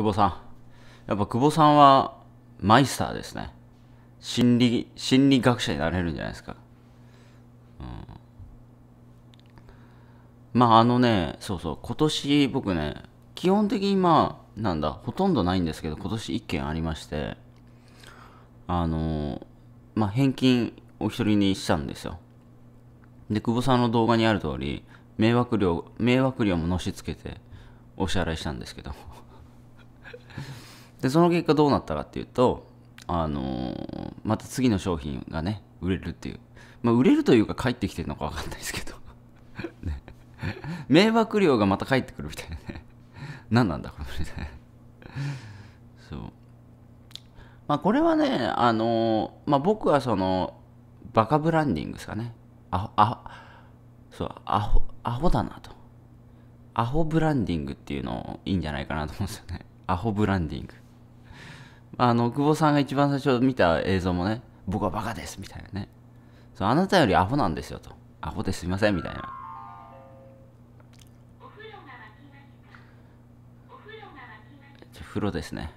久保さん。やっぱ久保さんはマイスターですね。心理、心理学者になれるんじゃないですか。うん。まああのね、そうそう、今年僕ね、基本的にまあ、なんだ、ほとんどないんですけど、今年1件ありまして、あの、まあ返金お一人にしたんですよ。で、久保さんの動画にある通り、迷惑料、迷惑料ものしつけてお支払いしたんですけど。でその結果どうなったかっていうとあのー、また次の商品がね売れるっていうまあ売れるというか帰ってきてるのか分かんないですけど ね、迷惑料がまた帰ってくるみたいなね何なんだこれみたいなそうまあこれはねあのー、まあ僕はそのバカブランディングですかねああそうアホアホだなとアホブランディングっていうのいいんじゃないかなと思うんですよねアホブランディング。あの、久保さんが一番最初見た映像もね、僕はバカですみたいなね。そうあなたよりアホなんですよと。アホですいませんみたいな。風呂ですね。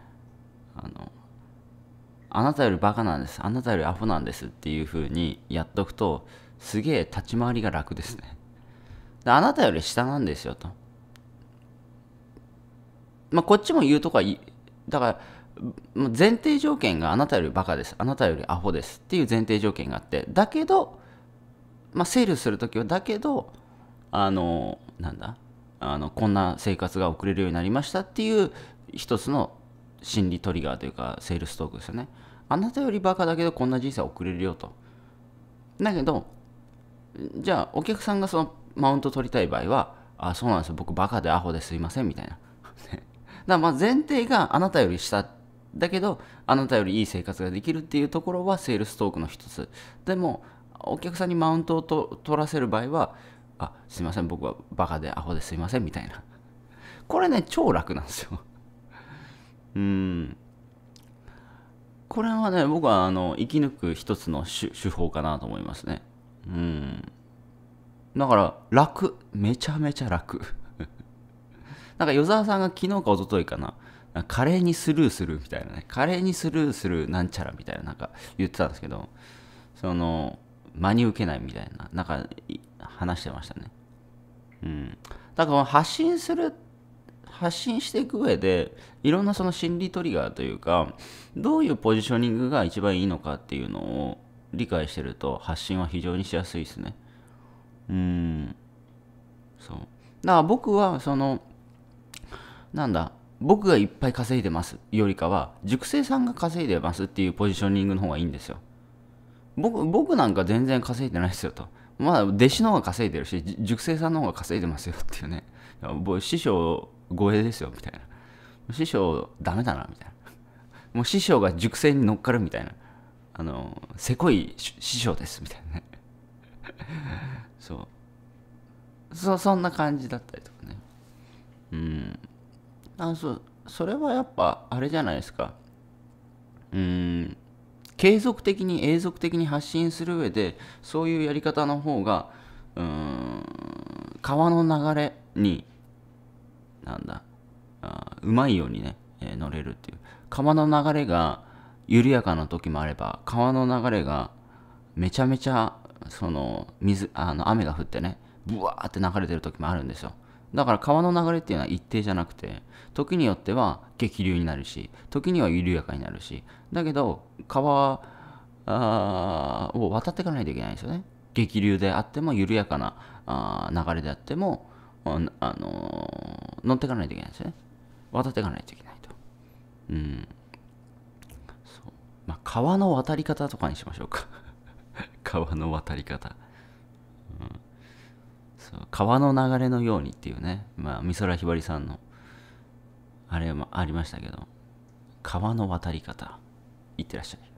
あの、あなたよりバカなんです。あなたよりアホなんですっていう風にやっとくと、すげえ立ち回りが楽ですね。であなたより下なんですよと。まあ、こっちも言うとこはい、だから、前提条件があなたよりバカです、あなたよりアホですっていう前提条件があって、だけど、まあ、セールするときは、だけど、あの、なんだ、あのこんな生活が送れるようになりましたっていう一つの心理トリガーというか、セールストークですよね。あなたよりバカだけど、こんな人生送れるよと。だけど、じゃあ、お客さんがそのマウント取りたい場合は、あ、そうなんですよ、僕バカでアホですいませんみたいな。だま前提があなたより下だけどあなたよりいい生活ができるっていうところはセールストークの一つでもお客さんにマウントをと取らせる場合はあすいません僕はバカでアホですいませんみたいなこれね超楽なんですようんこれはね僕はあの生き抜く一つの手法かなと思いますねうんだから楽めちゃめちゃ楽なんか与沢さんが昨日か一昨日かな、なカレーにスルーするみたいなね、カレーにスルーするなんちゃらみたいな、なんか言ってたんですけど、その、真に受けないみたいな、なんか話してましたね。うん。だから発信する、発信していく上で、いろんなその心理トリガーというか、どういうポジショニングが一番いいのかっていうのを理解してると、発信は非常にしやすいですね。うん。そう。だから僕は、その、なんだ、僕がいっぱい稼いでますよりかは、熟成さんが稼いでますっていうポジショニングの方がいいんですよ。僕僕なんか全然稼いでないですよと。まあ、弟子の方が稼いでるし、熟成さんの方が稼いでますよっていうね。僕、師匠、護衛ですよ、みたいな。師匠、ダメだな、みたいな。もう師匠が熟成に乗っかるみたいな。あの、せこい師匠です、みたいなね。そう。そ、そんな感じだったりとか。あそうそれはやっぱあれじゃないですかうん継続的に永続的に発信する上でそういうやり方の方がうん川の流れになんだあうまいようにね、えー、乗れるっていう川の流れが緩やかな時もあれば川の流れがめちゃめちゃその水あの雨が降ってねブワーって流れてる時もあるんですよだから川の流れっていうのは一定じゃなくて、時によっては激流になるし、時には緩やかになるし、だけど川を渡っていかないといけないんですよね。激流であっても緩やかなあ流れであっても、あ、のー、乗っていかないといけないんですね。渡っていかないといけないと。うん。そう。まあ、川の渡り方とかにしましょうか 川の渡り方。そう川の流れのようにっていうね、まあ、美空ひばりさんのあれもありましたけど川の渡り方いってらっしゃい